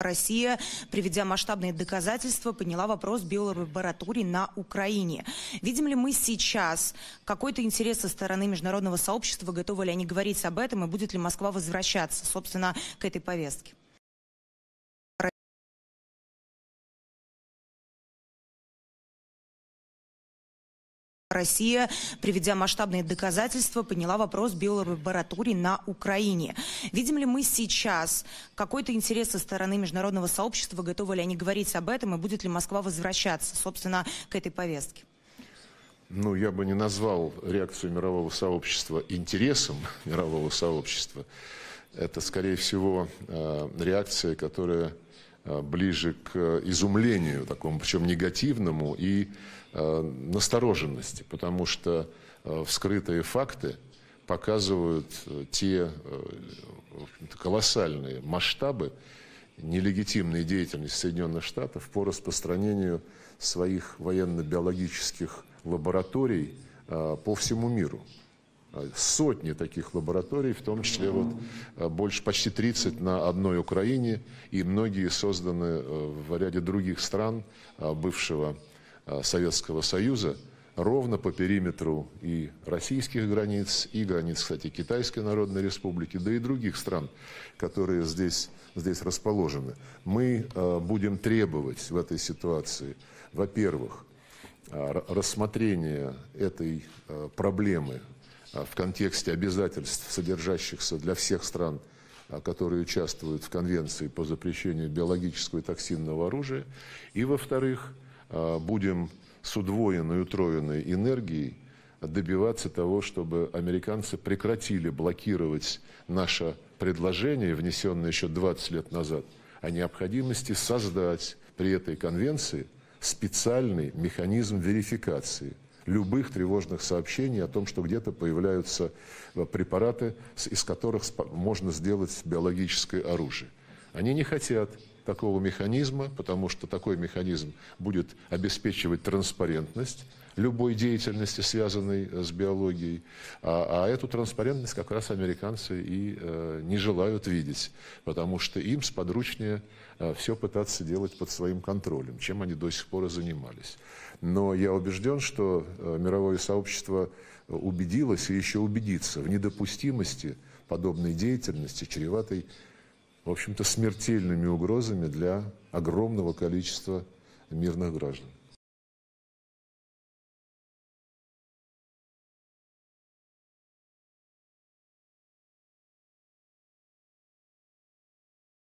Россия, приведя масштабные доказательства, подняла вопрос биолаборатории на Украине. Видим ли мы сейчас какой-то интерес со стороны международного сообщества? Готовы ли они говорить об этом? И будет ли Москва возвращаться, собственно, к этой повестке? Россия, приведя масштабные доказательства, поняла вопрос биолаборатории на Украине. Видим ли мы сейчас какой-то интерес со стороны международного сообщества, готовы ли они говорить об этом, и будет ли Москва возвращаться, собственно, к этой повестке? ну, я бы не назвал реакцию мирового сообщества интересом мирового сообщества. Это, скорее всего, э, реакция, которая Э, ближе к э, изумлению, такому, причем негативному, и э, настороженности, потому что вскрытые факты показывают те колоссальные масштабы нелегитимной деятельности Соединенных Штатов по распространению своих военно-биологических лабораторий по всему миру. А, сотни таких лабораторий, в том числе вот а, больше почти 30 на одной Украине, и многие созданы э, в ряде других стран а, бывшего Советского Союза, ровно по периметру и российских границ, и границ, кстати, Китайской Народной Республики, да и других стран, которые здесь, здесь расположены. Мы будем требовать в этой ситуации, во-первых, рассмотрения этой проблемы а, в контексте обязательств, содержащихся для всех стран, а, которые участвуют в Конвенции по запрещению биологического и токсинного оружия. И, во-вторых, а, будем с удвоенной, утроенной энергией добиваться того, чтобы американцы прекратили блокировать наше предложение, внесенное еще 20 лет назад, о необходимости создать при этой конвенции специальный механизм верификации – любых тревожных сообщений о том, что где-то появляются э, препараты, из которых можно сделать биологическое оружие. Они не хотят такого механизма, потому что такой механизм будет обеспечивать транспарентность, любой деятельности, связанной э, с биологией. А, а эту транспарентность как раз американцы и э, не желают видеть, потому что им сподручнее э, все пытаться делать под своим контролем, чем они до сих пор и занимались. Но я убежден, что э, мировое сообщество э, убедилось и еще убедится в недопустимости подобной деятельности, чреватой, в общем-то, смертельными угрозами для огромного количества мирных граждан.